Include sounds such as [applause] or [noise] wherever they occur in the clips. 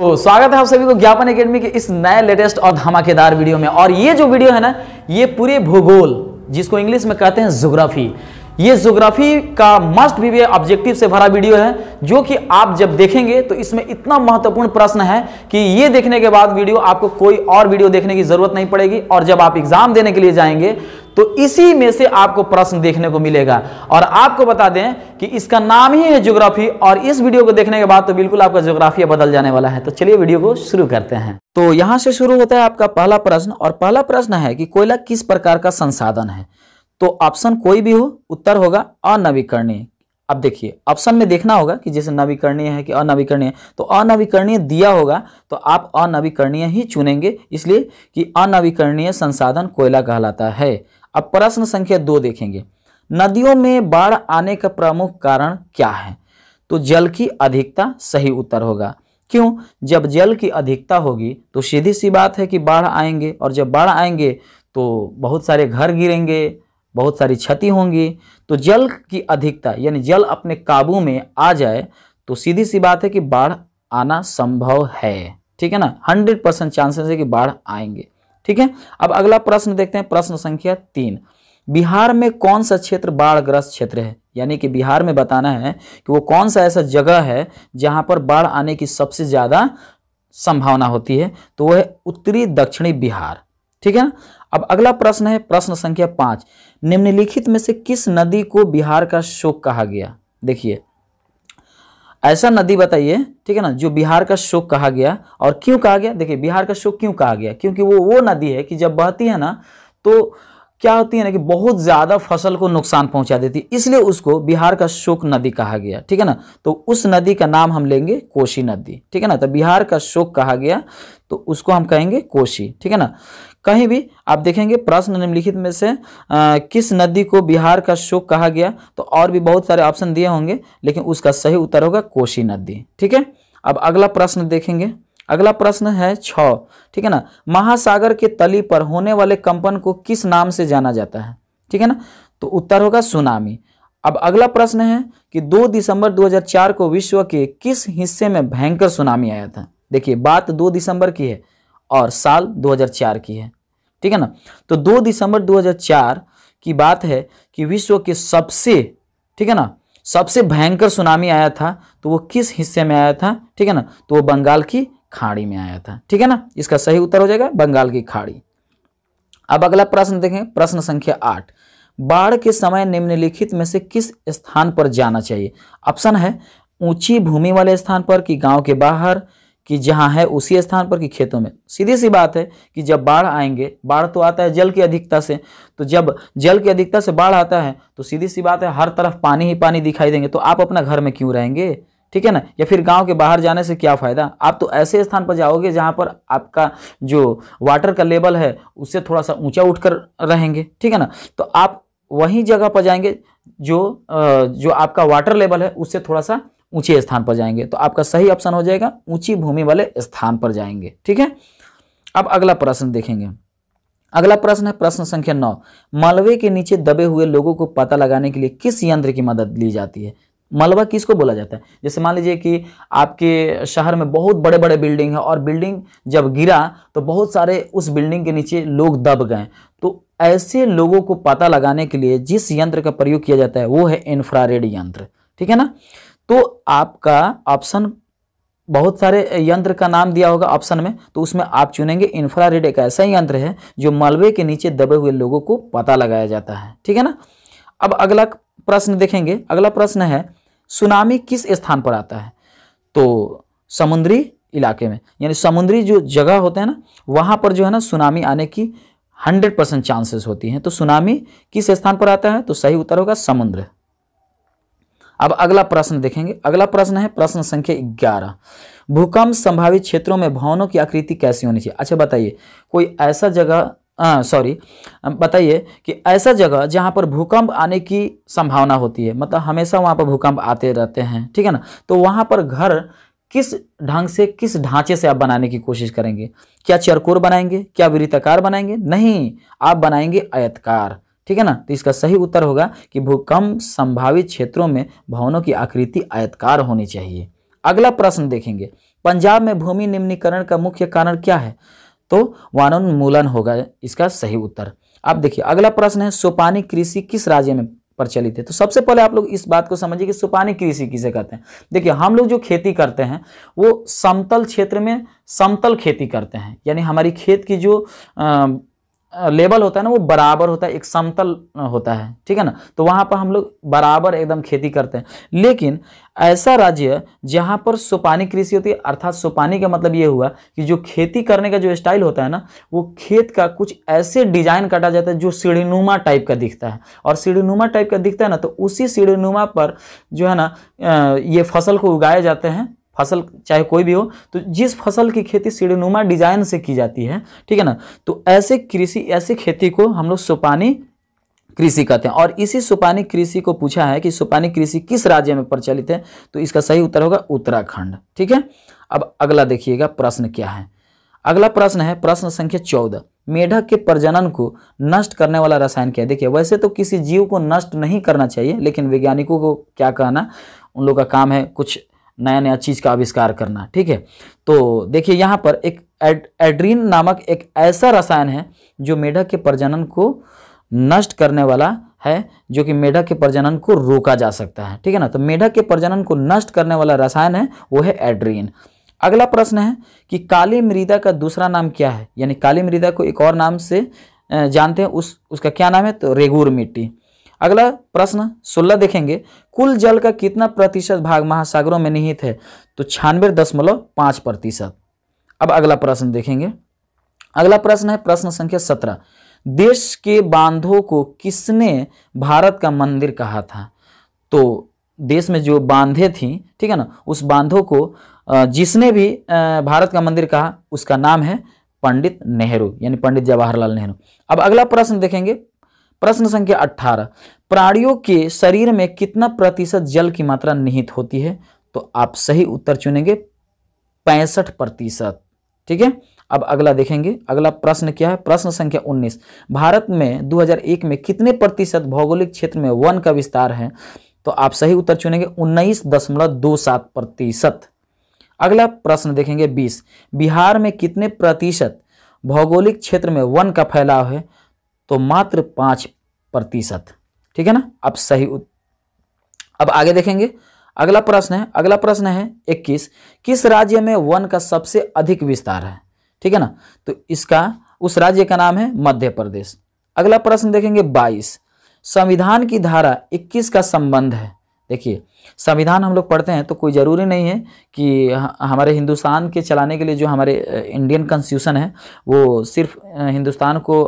तो स्वागत है आप सभी को ज्ञापन एकेडमी के इस नए लेटेस्ट और धमाकेदार वीडियो में और ये जो वीडियो है ना ये पूरे भूगोल जिसको इंग्लिश में कहते हैं जोग्राफी ये जोग्राफी का मस्ट भी ऑब्जेक्टिव से भरा वीडियो है जो कि आप जब देखेंगे तो इसमें इतना महत्वपूर्ण प्रश्न है कि ये देखने के बाद वीडियो आपको कोई और वीडियो देखने की जरूरत नहीं पड़ेगी और जब आप एग्जाम देने के लिए जाएंगे तो इसी में से आपको प्रश्न देखने को मिलेगा और आपको बता दें कि इसका नाम ही है ज्योग्राफी और इस वीडियो को देखने के बाद तो बिल्कुल आपका ज्योग्राफी बदल जाने वाला है तो चलिए वीडियो को शुरू करते हैं तो यहां से शुरू होता है आपका पहला प्रश्न और पहला प्रश्न है कि कोयला किस प्रकार का संसाधन है तो ऑप्शन कोई भी हो उत्तर होगा अनवीकरणीय अब देखिए ऑप्शन में देखना होगा कि जैसे नवीकरणीय है कि अनवीकरणीय तो अनवीकरणीय दिया होगा तो आप अनवीकरणीय ही चुनेंगे इसलिए कि अनवीकरणीय संसाधन कोयला कहलाता है अब प्रश्न संख्या दो देखेंगे नदियों में बाढ़ आने का प्रमुख कारण क्या है तो जल की अधिकता सही उत्तर होगा क्यों जब जल की अधिकता होगी तो सीधी सी बात है कि बाढ़ आएंगे और जब बाढ़ आएंगे तो बहुत सारे घर गिरेंगे बहुत सारी क्षति होंगी तो जल की अधिकता यानी जल अपने काबू में आ जाए तो सीधी सी बात है कि बाढ़ आना संभव है ठीक है ना हंड्रेड परसेंट चांसेस है कि बाढ़ आएंगे ठीक है अब अगला प्रश्न देखते हैं प्रश्न संख्या तीन बिहार में कौन सा क्षेत्र बाढ़ग्रस्त क्षेत्र है यानी कि बिहार में बताना है कि वो कौन सा ऐसा जगह है जहां पर बाढ़ आने की सबसे ज़्यादा संभावना होती है तो वह उत्तरी दक्षिणी बिहार ठीक है ना अब अगला प्रश्न है प्रश्न संख्या पांच निम्नलिखित में से किस नदी को बिहार का शोक कहा गया देखिए ऐसा नदी बताइए ठीक है ना जो बिहार का शोक कहा गया और क्यों कहा गया देखिए बिहार का शोक क्यों कहा गया क्योंकि वो वो नदी है कि जब बहती है ना तो क्या होती है ना कि बहुत ज़्यादा फसल को नुकसान पहुंचा देती है इसलिए उसको बिहार का शोक नदी कहा गया ठीक है ना तो उस नदी का नाम हम लेंगे कोशी नदी ठीक है ना तो बिहार का शोक कहा गया तो उसको हम कहेंगे कोशी ठीक है ना कहीं भी आप देखेंगे प्रश्न निम्नलिखित में से आ, किस नदी को बिहार का शोक कहा गया तो और भी बहुत सारे ऑप्शन दिए होंगे लेकिन उसका सही उत्तर होगा कोशी नदी ठीक है अब अगला प्रश्न देखेंगे अगला प्रश्न है छ ठीक है ना महासागर के तली पर होने वाले कंपन को किस नाम से जाना जाता है ठीक है ना तो उत्तर होगा सुनामी अब अगला प्रश्न है कि 2 दिसंबर 2004 को विश्व के किस हिस्से में भयंकर सुनामी आया था देखिए बात 2 दिसंबर की है और साल 2004 की है ठीक है ना तो 2 दिसंबर 2004 की बात है कि विश्व के सबसे ठीक है ना सबसे भयंकर सुनामी आया था तो वो किस हिस्से में आया था ठीक है ना तो वो बंगाल की खाड़ी में आया था ठीक है ना इसका सही उत्तर हो जाएगा बंगाल की खाड़ी अब अगला प्रश्न देखें प्रश्न संख्या आठ बाढ़ के समय निम्नलिखित में से किस स्थान पर जाना चाहिए ऑप्शन है ऊंची भूमि वाले स्थान पर कि गांव के बाहर कि जहाँ है उसी स्थान पर कि खेतों में सीधी सी बात है कि जब बाढ़ आएंगे बाढ़ तो आता है जल की अधिकता से तो जब जल की अधिकता से बाढ़ आता है तो सीधी सी बात है हर तरफ पानी ही पानी दिखाई देंगे तो आप अपना घर में क्यों रहेंगे ठीक है ना या फिर गांव के बाहर जाने से क्या फ़ायदा आप तो ऐसे स्थान पर जाओगे जहां पर आपका जो वाटर का लेवल है उससे थोड़ा सा ऊंचा उठकर रहेंगे ठीक है ना तो आप वहीं जगह पर जाएंगे जो जो आपका वाटर लेवल है उससे थोड़ा सा ऊंचे स्थान पर जाएंगे तो आपका सही ऑप्शन हो जाएगा ऊंची भूमि वाले स्थान पर जाएंगे ठीक है अब अगला प्रश्न देखेंगे अगला प्रश्न है प्रश्न संख्या नौ मलबे के नीचे दबे हुए लोगों को पता लगाने के लिए किस यंत्र की मदद ली जाती है मलबा किसको बोला जाता है जैसे मान लीजिए कि आपके शहर में बहुत बड़े बड़े बिल्डिंग है और बिल्डिंग जब गिरा तो बहुत सारे उस बिल्डिंग के नीचे लोग दब गए तो ऐसे लोगों को पता लगाने के लिए जिस यंत्र का प्रयोग किया जाता है वो है इंफ्रारेड यंत्र ठीक है ना तो आपका ऑप्शन बहुत सारे यंत्र का नाम दिया होगा ऑप्शन में तो उसमें आप चुनेंगे इंफ्रारेड एक ऐसा यंत्र है जो मलबे के नीचे दबे हुए लोगों को पता लगाया जाता है ठीक है ना अब अगला प्रश्न देखेंगे अगला प्रश्न है सुनामी किस स्थान पर आता है तो समुद्री इलाके में यानी समुद्री जो जगह होते हैं ना वहाँ पर जो है ना सुनामी आने की हंड्रेड परसेंट चांसेस होती हैं तो सुनामी किस स्थान पर आता है तो सही उत्तर होगा समुद्र अब अगला प्रश्न देखेंगे अगला प्रश्न है प्रश्न संख्या ग्यारह भूकंप संभावित क्षेत्रों में भवनों की आकृति कैसी होनी चाहिए अच्छा बताइए कोई ऐसा जगह सॉरी बताइए कि ऐसा जगह जहाँ पर भूकंप आने की संभावना होती है मतलब हमेशा वहाँ पर भूकंप आते रहते हैं ठीक है ना तो वहाँ पर घर किस ढंग से किस ढांचे से आप बनाने की कोशिश करेंगे क्या चरकोर बनाएंगे क्या वृत्ताकार बनाएंगे नहीं आप बनाएंगे आयतकार ठीक है ना तो इसका सही उत्तर होगा कि भूकंप संभावित क्षेत्रों में भवनों की आकृति आयतकार होनी चाहिए अगला प्रश्न देखेंगे पंजाब में भूमि निम्नीकरण का मुख्य कारण क्या है तो वनोन्मूलन होगा इसका सही उत्तर अब देखिए अगला प्रश्न है सोपानी कृषि किस राज्य में प्रचलित है तो सबसे पहले आप लोग इस बात को समझिए कि सुपानी कृषि किसे कहते हैं देखिए हम लोग जो खेती करते हैं वो समतल क्षेत्र में समतल खेती करते हैं यानी हमारी खेत की जो आ, लेवल होता है ना वो बराबर होता है एक समतल होता है ठीक है ना तो वहाँ पर हम लोग बराबर एकदम खेती करते हैं लेकिन ऐसा राज्य जहाँ पर सुपानी कृषि होती है अर्थात सुपानी का मतलब ये हुआ कि जो खेती करने का जो स्टाइल होता है ना वो खेत का कुछ ऐसे डिजाइन काटा जाता है जो सीढ़ीनुमा टाइप का दिखता है और सीढ़ीनुमा टाइप का दिखता है ना तो उसी सीढ़ीनुमा पर जो है ना ये फसल को उगाए जाते हैं फसल चाहे कोई भी हो तो जिस फसल की खेती सीढ़ीनुमा डिजाइन से की जाती है ठीक है ना तो ऐसे कृषि ऐसी खेती को हम लोग सुपानी कृषि कहते हैं और इसी सुपानी कृषि को पूछा है कि सुपानी कृषि किस राज्य में प्रचलित है तो इसका सही उत्तर होगा उत्तराखंड ठीक है अब अगला देखिएगा प्रश्न क्या है अगला प्रश्न है प्रश्न संख्या चौदह मेढक के प्रजनन को नष्ट करने वाला रसायन क्या है देखिए वैसे तो किसी जीव को नष्ट नहीं करना चाहिए लेकिन वैज्ञानिकों को क्या कहना उन लोग का काम है कुछ नया नया चीज़ का आविष्कार करना ठीक है तो देखिए यहाँ पर एक एड, एड्रीन नामक एक ऐसा रसायन है जो मेढक के प्रजनन को नष्ट करने वाला है जो कि मेढक के प्रजनन को रोका जा सकता है ठीक है ना तो मेढक के प्रजनन को नष्ट करने वाला रसायन है वो है एड्रीन अगला प्रश्न है कि काली मृदा का दूसरा नाम क्या है यानी काली मृदा को एक और नाम से जानते हैं उस उसका क्या नाम है तो रेगूर मिट्टी अगला प्रश्न सोलह देखेंगे कुल जल का कितना प्रतिशत भाग महासागरों में निहित है तो छियानवे दशमलव पाँच प्रतिशत अब अगला प्रश्न देखेंगे अगला प्रश्न है प्रश्न संख्या सत्रह देश के बांधों को किसने भारत का मंदिर कहा था तो देश में जो बांधे थी ठीक है ना उस बांधों को जिसने भी भारत का मंदिर कहा उसका नाम है पंडित नेहरू यानी पंडित जवाहरलाल नेहरू अब अगला प्रश्न देखेंगे प्रश्न संख्या अठारह प्राणियों के शरीर में कितना प्रतिशत जल की मात्रा निहित होती है तो आप सही उत्तर चुनेंगे पैंसठ प्रतिशत ठीक है अब अगला देखेंगे अगला प्रश्न क्या है प्रश्न संख्या 19 भारत में 2001 में कितने प्रतिशत भौगोलिक क्षेत्र में वन का विस्तार है तो आप सही उत्तर चुनेंगे उन्नीस दशमलव दो सात प्रतिशत अगला प्रश्न देखेंगे 20 बिहार में कितने प्रतिशत भौगोलिक क्षेत्र में वन का फैलाव है तो मात्र पाँच प्रतिशत ठीक है ना अब सही उत... अब आगे देखेंगे अगला प्रश्न है अगला प्रश्न है इक्कीस किस राज्य में वन का सबसे अधिक विस्तार है ठीक है ना तो इसका उस राज्य का नाम है मध्य प्रदेश अगला प्रश्न देखेंगे बाईस संविधान की धारा इक्कीस का संबंध है देखिए संविधान हम लोग पढ़ते हैं तो कोई ज़रूरी नहीं है कि हमारे हिंदुस्तान के चलाने के लिए जो हमारे इंडियन कॉन्स्टिट्यूशन है वो सिर्फ हिंदुस्तान को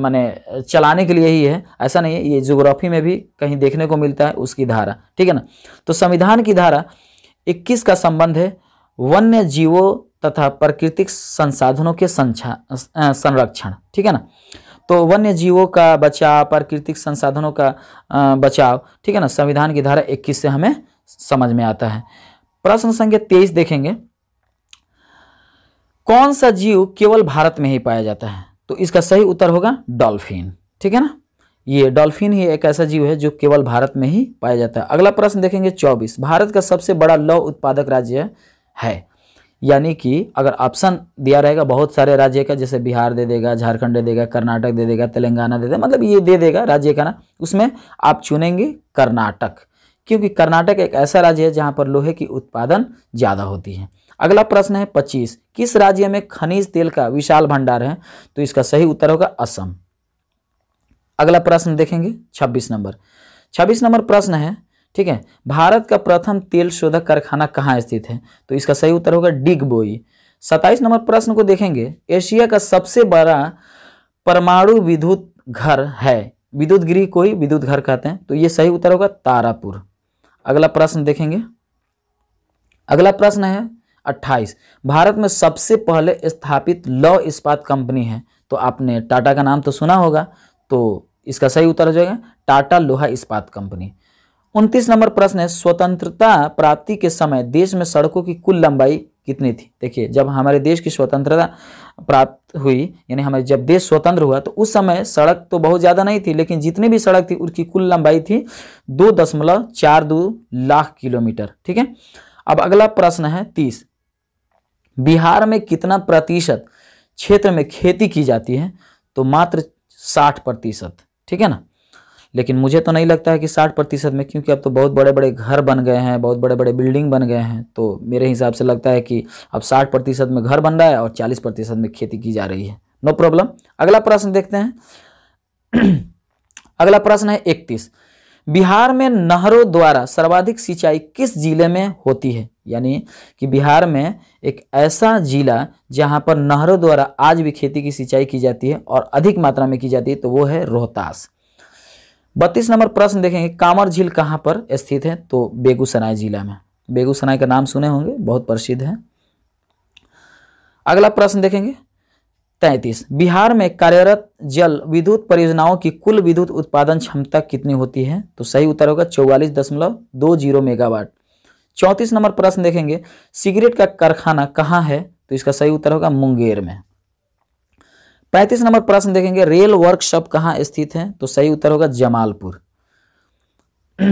माने चलाने के लिए ही है ऐसा नहीं है ये जोग्राफी में भी कहीं देखने को मिलता है उसकी धारा ठीक है ना तो संविधान की धारा 21 का संबंध है वन्य जीवों तथा प्राकृतिक संसाधनों के संरक्षण ठीक है ना तो वन्य जीवों का बचाव प्राकृतिक संसाधनों का बचाव ठीक है ना संविधान की धारा 21 से हमें समझ में आता है प्रश्न संख्या तेईस देखेंगे कौन सा जीव केवल भारत में ही पाया जाता है तो इसका सही उत्तर होगा डॉल्फिन ठीक है ना ये डॉल्फिन ही एक ऐसा जीव है जो केवल भारत में ही पाया जाता है अगला प्रश्न देखेंगे चौबीस भारत का सबसे बड़ा लौ उत्पादक राज्य है यानी कि अगर ऑप्शन दिया रहेगा बहुत सारे राज्य का जैसे बिहार दे देगा झारखंड दे देगा कर्नाटक दे देगा तेलंगाना दे देगा मतलब ये दे देगा राज्य का ना उसमें आप चुनेंगे कर्नाटक क्योंकि कर्नाटक एक ऐसा राज्य है जहाँ पर लोहे की उत्पादन ज़्यादा होती है अगला प्रश्न है पच्चीस किस राज्य में खनिज तेल का विशाल भंडार है तो इसका सही उत्तर होगा असम अगला प्रश्न देखेंगे छब्बीस नंबर छब्बीस नंबर प्रश्न है ठीक है भारत का प्रथम तेल शोधक कारखाना कहाँ स्थित है तो इसका सही उत्तर होगा डिगबोई सत्ताईस नंबर प्रश्न को देखेंगे एशिया का सबसे बड़ा परमाणु विद्युत घर है विद्युत गृह को ही विद्युत घर कहते हैं तो ये सही उत्तर होगा तारापुर अगला प्रश्न देखेंगे अगला प्रश्न है अट्ठाईस भारत में सबसे पहले स्थापित लौ इस्पात कंपनी है तो आपने टाटा का नाम तो सुना होगा तो इसका सही उत्तर हो जाएगा टाटा लोहा इस्पात कंपनी उनतीस नंबर प्रश्न है स्वतंत्रता प्राप्ति के समय देश में सड़कों की कुल लंबाई कितनी थी देखिए जब हमारे देश की स्वतंत्रता प्राप्त हुई यानी हमारे जब देश स्वतंत्र हुआ तो उस समय सड़क तो बहुत ज़्यादा नहीं थी लेकिन जितनी भी सड़क थी उनकी कुल लंबाई थी दो दशमलव चार दो लाख किलोमीटर ठीक है अब अगला प्रश्न है तीस बिहार में कितना प्रतिशत क्षेत्र में खेती की जाती है तो मात्र साठ प्रतिशत ठीक है ना लेकिन मुझे तो नहीं लगता है कि साठ प्रतिशत में क्योंकि अब तो बहुत बड़े बड़े घर बन गए हैं बहुत बड़े बड़े बिल्डिंग बन गए हैं तो मेरे हिसाब से लगता है कि अब साठ प्रतिशत में घर बन रहा है और चालीस प्रतिशत में खेती की जा रही है नो प्रॉब्लम अगला प्रश्न देखते हैं [clears throat] अगला प्रश्न है इकतीस बिहार में नहरों द्वारा सर्वाधिक सिंचाई किस जिले में होती है यानी कि बिहार में एक ऐसा जिला जहां पर नहरों द्वारा आज भी खेती की सिंचाई की जाती है और अधिक मात्रा में की जाती है तो वो है रोहतास बत्तीस नंबर प्रश्न देखेंगे कांवर झील कहाँ पर स्थित है तो बेगूसराय जिला में बेगूसराय का नाम सुने होंगे बहुत प्रसिद्ध है अगला प्रश्न देखेंगे तैतीस बिहार में कार्यरत जल विद्युत परियोजनाओं की कुल विद्युत उत्पादन क्षमता कितनी होती है तो सही उत्तर होगा चौवालीस दशमलव दो जीरो मेगावाट चौंतीस नंबर प्रश्न देखेंगे सिगरेट का कारखाना कहाँ है तो इसका सही उत्तर होगा मुंगेर में पैंतीस नंबर प्रश्न देखेंगे रेल वर्कशॉप कहाँ स्थित है तो सही उत्तर होगा जमालपुर [clears throat]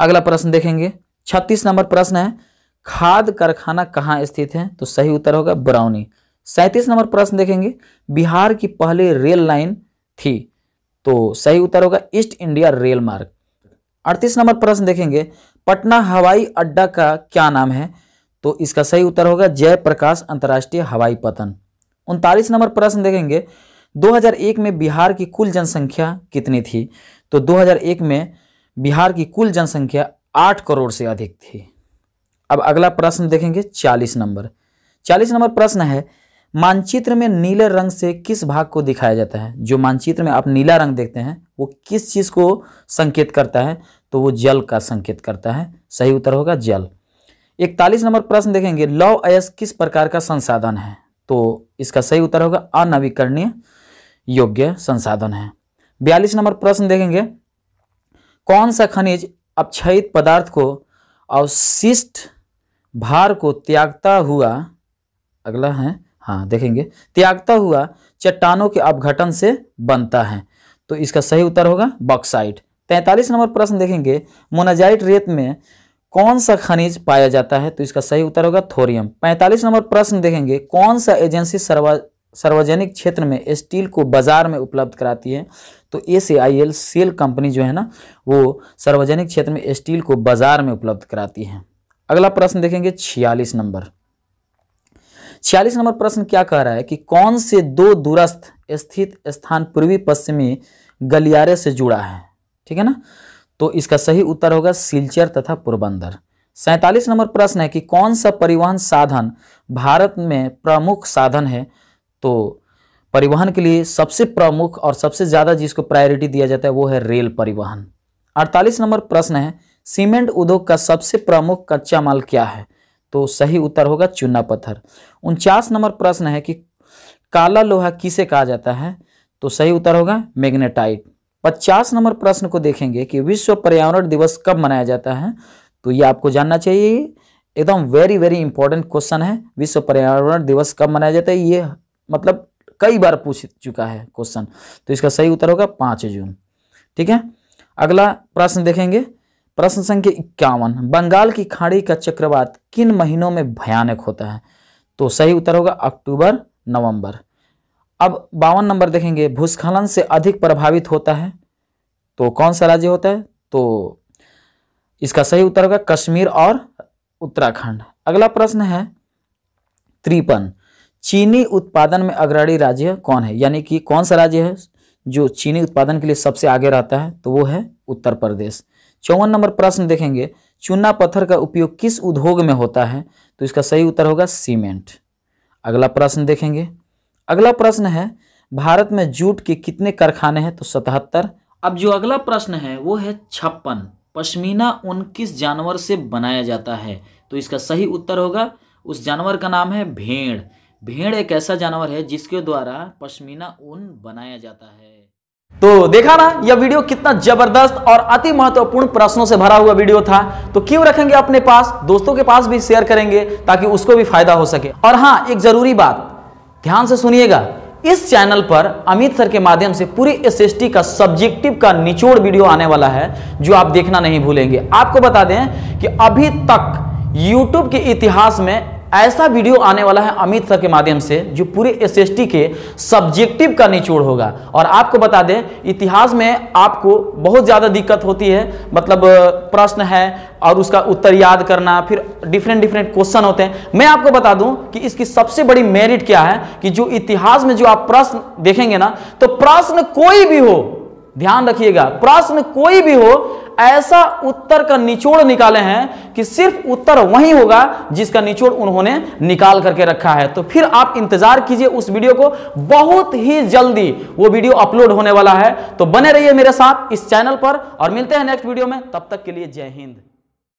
अगला प्रश्न देखेंगे छत्तीस नंबर प्रश्न है खाद कारखाना कहाँ स्थित है तो सही उत्तर होगा बराउनी सैंतीस नंबर प्रश्न देखेंगे बिहार की पहले रेल लाइन थी तो सही उत्तर होगा ईस्ट इंडिया रेल मार्ग अड़तीस नंबर प्रश्न देखेंगे पटना हवाई अड्डा का क्या नाम है तो इसका सही उत्तर होगा जयप्रकाश अंतर्राष्ट्रीय हवाई पतन उनतालीस नंबर प्रश्न देखेंगे 2001 में बिहार की कुल जनसंख्या कितनी थी तो 2001 में बिहार की कुल जनसंख्या 8 करोड़ से अधिक थी अब अगला प्रश्न देखेंगे 40 नंबर 40 नंबर प्रश्न है मानचित्र में नीले रंग से किस भाग को दिखाया जाता है जो मानचित्र में आप नीला रंग देखते हैं वो किस चीज़ को संकेत करता है तो वो जल का संकेत करता है सही उत्तर होगा जल इकतालीस नंबर प्रश्न देखेंगे लौ अयस किस प्रकार का संसाधन है तो इसका सही उत्तर होगा अनवीकरणीय योग्य संसाधन है बयालीस नंबर प्रश्न देखेंगे कौन सा खनिज अक्षयित पदार्थ को अवशिष्ट भार को त्यागता हुआ अगला है हाँ देखेंगे त्यागता हुआ चट्टानों के अपघटन से बनता है तो इसका सही उत्तर होगा बॉक्साइट तैंतालीस नंबर प्रश्न देखेंगे मोनाजाइट रेत में कौन सा खनिज पाया जाता है तो इसका सही उत्तर होगा थोरियम पैंतालीस नंबर प्रश्न देखेंगे कौन सा एजेंसी सर्वा सार्वजनिक क्षेत्र में स्टील को बाजार में उपलब्ध कराती है तो S C I L cell company जो है ना वो सार्वजनिक क्षेत्र में स्टील को बाजार में उपलब्ध कराती है अगला प्रश्न देखेंगे छियालीस नंबर छियालीस नंबर प्रश्न क्या कह रहा है कि कौन से दो दूरस्थ स्थित स्थान पूर्वी पश्चिमी गलियारे से जुड़ा है ठीक है ना तो इसका सही उत्तर होगा सिलचर तथा पोरबंदर सैंतालीस नंबर प्रश्न है कि कौन सा परिवहन साधन भारत में प्रमुख साधन है तो परिवहन के लिए सबसे प्रमुख और सबसे ज़्यादा जिसको प्रायोरिटी दिया जाता है वो है रेल परिवहन अड़तालीस नंबर प्रश्न है सीमेंट उद्योग का सबसे प्रमुख कच्चा माल क्या है तो सही उत्तर होगा चूना पत्थर उनचास नंबर प्रश्न है कि काला लोहा किसे कहा जाता है तो सही उत्तर होगा मैग्नेटाइट पचास नंबर प्रश्न को देखेंगे कि विश्व पर्यावरण दिवस कब मनाया जाता है तो ये आपको जानना चाहिए एकदम वेरी वेरी इंपॉर्टेंट क्वेश्चन है विश्व पर्यावरण दिवस कब मनाया जाता है ये मतलब कई बार पूछ चुका है क्वेश्चन तो इसका सही उत्तर होगा पाँच जून ठीक है अगला प्रश्न देखेंगे प्रश्न संख्या इक्यावन बंगाल की खाड़ी का चक्रवात किन महीनों में भयानक होता है तो सही उत्तर होगा अक्टूबर नवंबर अब बावन नंबर देखेंगे भूस्खलन से अधिक प्रभावित होता है तो कौन सा राज्य होता है तो इसका सही उत्तर होगा कश्मीर और उत्तराखंड अगला प्रश्न है त्रिपन चीनी उत्पादन में अग्रणी राज्य कौन है यानी कि कौन सा राज्य है जो चीनी उत्पादन के लिए सबसे आगे रहता है तो वो है उत्तर प्रदेश चौवन नंबर प्रश्न देखेंगे चूना पत्थर का उपयोग किस उद्योग में होता है तो इसका सही उत्तर होगा सीमेंट अगला प्रश्न देखेंगे अगला प्रश्न है भारत में जूट के कितने कारखाने हैं तो सतहत्तर अब जो अगला प्रश्न है वो है छप्पन पश्मीना उन किस जानवर से बनाया जाता है तो इसका सही उत्तर होगा उस जानवर का नाम है भेड़ भेड़ एक ऐसा जानवर है जिसके द्वारा पश्मीना ऊन बनाया जाता है तो देखा ना यह वीडियो कितना जबरदस्त और अति महत्वपूर्ण प्रश्नों से भरा हुआ वीडियो था तो क्यों रखेंगे अपने पास दोस्तों के पास भी शेयर करेंगे ताकि उसको भी फायदा हो सके और हाँ एक जरूरी बात ध्यान से सुनिएगा इस चैनल पर अमित सर के माध्यम से पूरी एस का सब्जेक्टिव का निचोड़ वीडियो आने वाला है जो आप देखना नहीं भूलेंगे आपको बता दें कि अभी तक यूट्यूब के इतिहास में ऐसा वीडियो आने वाला है अमित सर के माध्यम से जो पूरे एसएसटी के सब्जेक्टिव का निचोड़ होगा और आपको बता दें इतिहास में आपको बहुत ज़्यादा दिक्कत होती है मतलब प्रश्न है और उसका उत्तर याद करना फिर डिफरेंट डिफरेंट क्वेश्चन होते हैं मैं आपको बता दूं कि इसकी सबसे बड़ी मेरिट क्या है कि जो इतिहास में जो आप प्रश्न देखेंगे ना तो प्रश्न कोई भी हो ध्यान रखिएगा प्रश्न कोई भी हो ऐसा उत्तर का निचोड़ निकाले हैं कि सिर्फ उत्तर वही होगा जिसका निचोड़ उन्होंने निकाल करके रखा है तो फिर आप इंतजार कीजिए उस वीडियो को बहुत ही जल्दी वो वीडियो अपलोड होने वाला है तो बने रहिए मेरे साथ इस चैनल पर और मिलते हैं नेक्स्ट वीडियो में तब तक के लिए जय हिंद